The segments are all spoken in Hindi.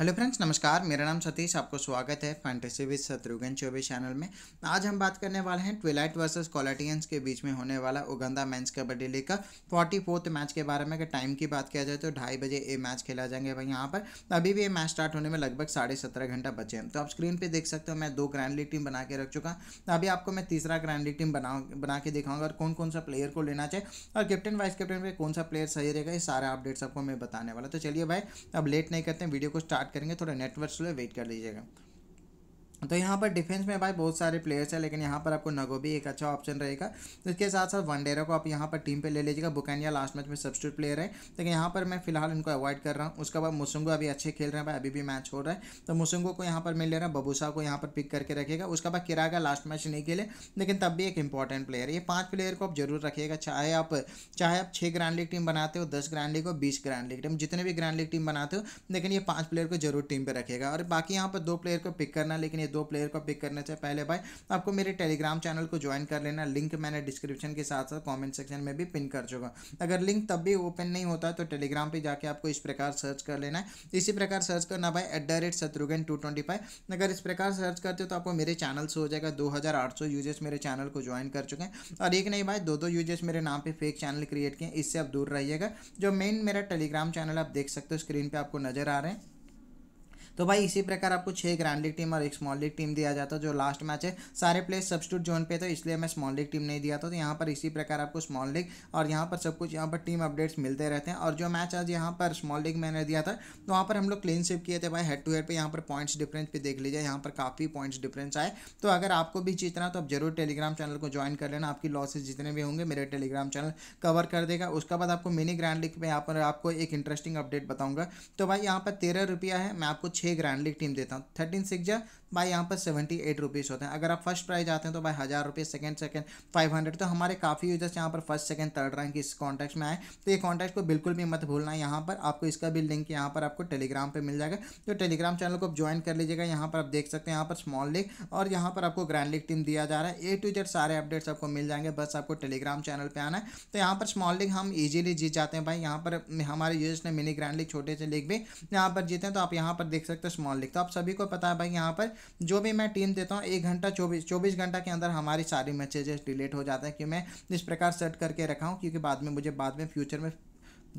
हेलो फ्रेंड्स नमस्कार मेरा नाम सतीश आपको स्वागत है fantasy with Shatrughan Choubey channel में आज हम बात करने वाले हैं ट्विलाइट वर्सेस कॉलेटियंस के बीच में होने वाला उगंदा मेंस कबड्डी लीग का फोर्टी फोर्थ मैच के बारे में अगर टाइम की बात किया जाए तो ढाई बजे ये मैच खेला जाएंगे भाई यहाँ पर अभी भी ये मैच स्टार्ट होने में लगभग साढ़े सत्रह घंटा बचे हैं तो आप स्क्रीन पर देख सकते हो मैं दो ग्रैंड लीग टीम बना के रख चुका हूँ अभी आपको मैं तीसरा ग्रैंड लीग टीम बना बना के दिखाऊंगा और कौन कौन सा प्लेयर को लेना चाहिए और कैप्टन वाइस कैप्टन पर कौन सा प्लेयर सही रहेगा ये सारे अपडेट्स आपको मैं बताने वाला तो चलिए भाई अब लेट नहीं करते वीडियो को स्टार्ट स्टार्ट करेंगे थोड़ा नेटवर्क स्लो वेट कर लीजिएगा तो यहाँ पर डिफेंस में भाई बहुत सारे प्लेयर्स हैं लेकिन यहाँ पर आपको नगोबी एक अच्छा ऑप्शन रहेगा तो इसके साथ साथ वनडेरा को आप यहाँ पर टीम पे ले लीजिएगा बुकैनिया लास्ट मैच में सब्सिट्यूट प्लेयर है लेकिन यहाँ पर मैं फिलहाल इनको अवॉइड कर रहा हूँ उसके बाद मुसुंगो अभी अच्छे खेल रहे हैं भाई अभी भी मैच हो रहा है तो मुसुंगो को यहाँ पर मिल ले रहा है बबूसा को यहाँ पर पिक करके रखेगा उसके बाद किरागा लास्ट मैच नहीं खेले लेकिन तब भी एक इंपॉर्टेंट प्लेयर ये पाँच प्लेयर को आप जरूर रखिएगा चाहे आप चाहे आप छः ग्रैंड लीग टीम बनाते हो दस ग्रैंड लीग हो बीस ग्रैंड लीग टीम जितने भी ग्रैंड लीग टीम बनाते हो लेकिन ये पाँच प्लेयर को जरूर टीम पर रखेगा और बाकी यहाँ पर दो प्लेयर को पिक करना लेकिन दो प्लेयर को पिक करना चाहिए पहले भाई आपको मेरे टेलीग्राम चैनल को ज्वाइन कर लेना लिंक मैंने डिस्क्रिप्शन के साथ साथ कॉमेंट सेक्शन में भी पिन कर चुका अगर लिंक तब भी ओपन नहीं होता तो टेलीग्राम पर जाके आपको इस प्रकार सर्च कर लेना है इसी प्रकार सर्च करना भाई एट द रेट अगर इस प्रकार सर्च करते हो तो आपको मेरे चैनल से हो जाएगा दो यूजर्स मेरे चैनल को ज्वाइन कर चुके हैं और एक नहीं भाई दो दो यूजर्स मेरे नाम पे फेक चैनल क्रिएट किए इससे आप दूर रहिएगा जो मेन मेरा टेलीग्राम चैनल आप देख सकते हो स्क्रीन पे आपको नज़र आ रहे हैं तो भाई इसी प्रकार आपको छः ग्रैंड लीग टीम और एक स्मॉल लीग टीम दिया जाता है जो लास्ट मैच है सारे प्लेयर सब्सिट्यूट जोन पे तो इसलिए मैं स्मॉल लीग टीम नहीं दिया था तो यहाँ पर इसी प्रकार आपको स्मॉल लीग और यहाँ पर सब कुछ यहाँ पर टीम अपडेट्स मिलते रहते हैं और जो मैच आज यहाँ पर स्मॉल लीग मैंने दिया था तो वहाँ पर हम लोग क्लीन स्विप किए थे भाई हेड टू हेड पर यहाँ पर पॉइंट्स डिफरेंस भी देख लीजिए यहाँ पर काफ़ी पॉइंट्स डिफरेंस आए तो अगर आपको भी जीतना तो आप जरूर टेलीग्राम चैनल को ज्वाइन कर लेना आपकी लॉसेज जितने भी होंगे मेरे टेलीग्राम चैनल कवर कर देगा उसके बाद आपको मिनी ग्रैंड लीग में यहाँ पर आपको एक इंटरेस्टिंग अपडेट बताऊँगा तो भाई यहाँ पर तेरह रुपया है मैं आपको छः छः ग्रैंड लीग टीम देता हूँ थर्टीन सिक्स जा भाई यहाँ पर सेवेंटी एट रुपीज़ होते हैं अगर आप फर्स्ट प्राइज आते हैं तो भाई हज़ार रुपये सेकेंड सेकेंड फाइव हंड्रेड तो हमारे काफ़ी यूजर्स यहाँ पर फर्स्ट सेकंड थर्ड रैंक इस कॉन्टैक्ट में आए तो ये कॉन्टैक्ट को बिल्कुल भी मत भूलना यहाँ पर आपको इसका भी लिंक यहाँ पर आपको टेलीग्राम पर मिल जाएगा तो टेलीग्राम चैनल को आप ज्वाइन कर लीजिएगा यहाँ पर आप देख सकते हैं यहाँ पर स्मॉल लीग और यहाँ पर आपको ग्रैंड लीग टीम दिया जा रहा है ए टू जेड सारे अपडेट्स आपको मिल जाएंगे बस आपको टेलीग्राम चैनल पर आना है तो यहाँ पर स्मॉल लीग हम ईजिली जीत जाते हैं भाई यहाँ पर हमारे यूजर्स ने मिनी ग्रैंड लीग छोटे से लीग भी यहाँ पर जीते हैं तो आप यहाँ पर देख सकते सकते हो स्मॉल लीग तो आप सभी को पता है भाई यहाँ पर जो भी मैं टीम देता हूँ एक घंटा चौबीस चौबीस घंटा के अंदर हमारी सारी मैसेजेस डिलेट हो जाते हैं कि मैं इस प्रकार सेट करके रखा हूँ क्योंकि बाद में मुझे बाद में फ्यूचर में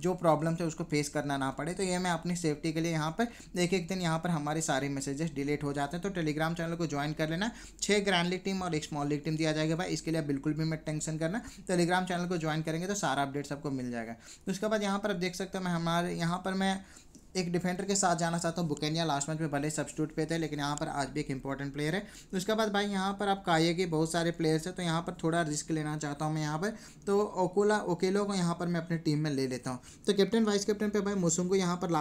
जो प्रॉब्लम है उसको फेस करना ना पड़े तो ये मैं अपनी सेफ्टी के लिए यहाँ पर एक एक दिन यहाँ पर हमारे सारे मैसेजेस डिलीट हो जाते हैं तो टेलीग्राम चैनल को ज्वाइन कर लेना छः ग्रैंड लीग टीम और एक स्मॉल लीग टीम दिया जाएगा भाई इसके लिए बिल्कुल भी मैं टेंशन करना टेलीग्राम चैनल को ज्वाइन करेंगे तो सारा अपडेट्स आपको मिल जाएगा उसके बाद यहाँ पर आप देख सकते हो मैं हमारे यहाँ पर मैं एक डिफेंडर के साथ जाना चाहता हूँ बुकेनिया लास्ट मैच में भले सब्सिट्यूट पे थे लेकिन यहाँ पर आज भी एक इंपॉर्टेंट प्लेयर है उसके बाद भाई यहाँ पर आप काये के बहुत सारे प्लेयर्स हैं तो यहाँ पर थोड़ा रिस्क लेना चाहता हूँ मैं यहाँ पर तो ओकोला ओकेलो को यहाँ पर मैं अपनी टीम में ले लेता हूँ तो कैप्टन वाइस कैप्टन पर भाई मुसुम को यहाँ पर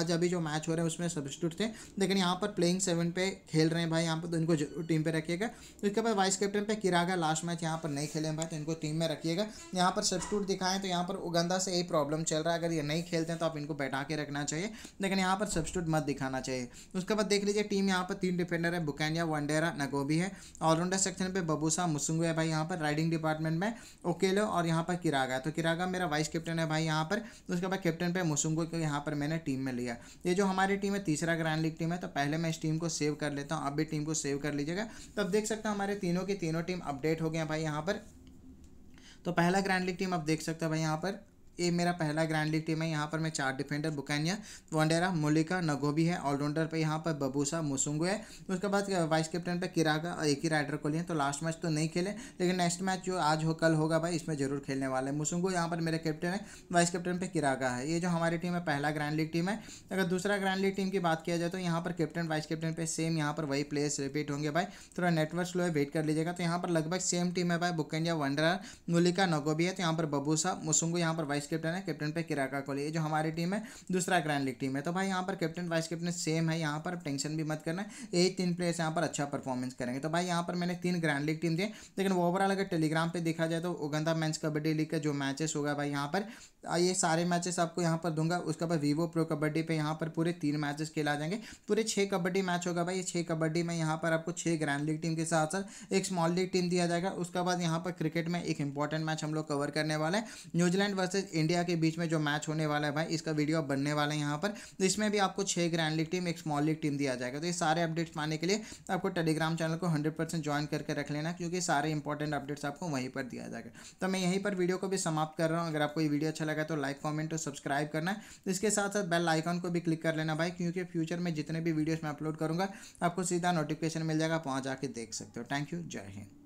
आज अभी जो मैच हो रहे हैं उसमें सब्सिट्यूट थे लेकिन यहाँ पर प्लेइंग सेवन पे खेल रहे हैं भाई यहाँ पर तो इनको टीम पर रखिएगा उसके बाद वाइस कैप्टन पर किरागा लास्ट मैच यहाँ पर नहीं खेले भाई तो इनको टीम में रखिएगा यहाँ पर सब्सिट्यूट दिखाएं तो यहाँ पर उगंदा से यही प्रॉब्लम चल रहा है अगर ये नहीं खेलते हैं तो आप इनको बैठा के रखना चाहिए लेकिन यहाँ पर सब्सिट्यूट मत दिखाना चाहिए उसके बाद देख लीजिए टीम यहाँ पर तीन डिफेंडर है बुकैनिया वनडेरा नगोबी है ऑलराउंडर सेक्शन पर बबूसा मुसुंगू है भाई यहाँ पर राइडिंग डिपार्टमेंट में ओकेलो और यहाँ पर किरागा तो किरागा मेरा वाइस कैप्टन है भाई यहाँ पर उसके बाद कैप्टन पर मुसुंगू को यहाँ पर मैंने टीम में लिया ये जो हमारी टीम है तीसरा ग्रैंड लीग टीम है तो पहले मैं इस टीम को सेव कर लेता हूँ आप भी टीम को सेव कर लीजिएगा तो अब देख सकते हैं हमारे तीनों की तीनों टीम अपडेट हो गए हैं भाई यहाँ पर तो पहला ग्रैंड लीग टीम आप देख सकते हो भाई यहाँ पर ये मेरा पहला ग्रैंड लीग टीम है यहाँ पर मैं चार डिफेंडर बुकैनिया वनडेरा मोलिका नगोबी है ऑलराउंडर पे यहाँ पर बबूसा मुसुंगो है उसके बाद वाइस कैप्टन पे किरागा और एक ही राइडर को लिए तो लास्ट मैच तो नहीं खेले लेकिन नेक्स्ट मैच जो आज हो कल होगा भाई इसमें जरूर खेलने वाला है मुसुंगो यहाँ पर मेरे कैप्टन है वाइस कैप्टन पर किरागा है ये जो हमारी टीम है पहला ग्रैंड लीग टीम है अगर दूसरा ग्रैंड लीग टीम की बात किया जाए तो यहाँ पर कैप्टन वाइस कैप्टन पर सेम यहाँ पर वही प्लेयर्स रिपीट होंगे भाई थोड़ा नेटवर्क स्लो है वेट कर लीजिएगा तो यहाँ पर लगभग सेम टीम है भाई बुकैनिया वनडेरा मोलिका नगोबी है तो यहाँ पर बबूसा मुसुंगो यहाँ पर वाइस वाइस कैप्टन है कैप्टन पे किराका कोहली जो हमारी टीम है दूसरा ग्रैंड लीग टीम है तो भाई यहाँ पर कैप्टन वाइस कैप्टन सेम है यहाँ पर टेंशन भी मत करना यही तीन प्लेयर्स यहाँ पर अच्छा परफॉर्मेंस करेंगे तो भाई यहाँ पर मैंने तीन ग्रैंड लीग टीम दी लेकिन ओवरऑल अगर टेलीग्राम पर देखा जाए तो उगंधा मैच कबड्डी लीग का जो मैचेस होगा भाई यहाँ पर ये सारे मैचेस आपको यहाँ पर दूंगा उसके बाद वीवो प्रो कबड्डी पे यहाँ पर पूरे तीन मैचेस खेला जाएंगे पूरे छः कबड्डी मैच होगा भाई ये छः कबड्डी में यहाँ पर आपको छः ग्रैंड लीग टीम के साथ साथ एक स्मॉल लीग टीम दिया जाएगा उसके बाद यहाँ पर क्रिकेट में एक इंपॉर्टेंट मैच हम लोग कवर करने वाला है न्यूजीलैंड वर्सेज इंडिया के बीच में जो मैच होने वाला है भाई इसका वीडियो अब बनने वाला है यहाँ पर तो इसमें भी आपको छः ग्रैंड लीग टीम एक स्मॉल लीग टीम दिया जाएगा तो ये सारे अपडेट्स पाने के लिए आपको टेलीग्राम चैनल को हंड्रेड परसेंट ज्वाइन करके रख लेना क्योंकि सारे इंपॉर्टेंट अपडेट्स आपको वहीं पर दिया जाएगा तो मैं यहीं पर वीडियो को भी समाप्त कर रहा हूँ अगर आपको ये वीडियो अच्छा लगा तो लाइक कॉमेंट और सब्सक्राइब करना है तो इसके साथ साथ बेल आइकॉन को भी क्लिक कर लेना भाई क्योंकि फ्यूचर में जितने भी वीडियोस मैं अपलोड करूँगा आपको सीधा नोटिफिकेशन मिल जाएगा आप वहाँ जाके देख सकते हो थैंक यू जय हिंद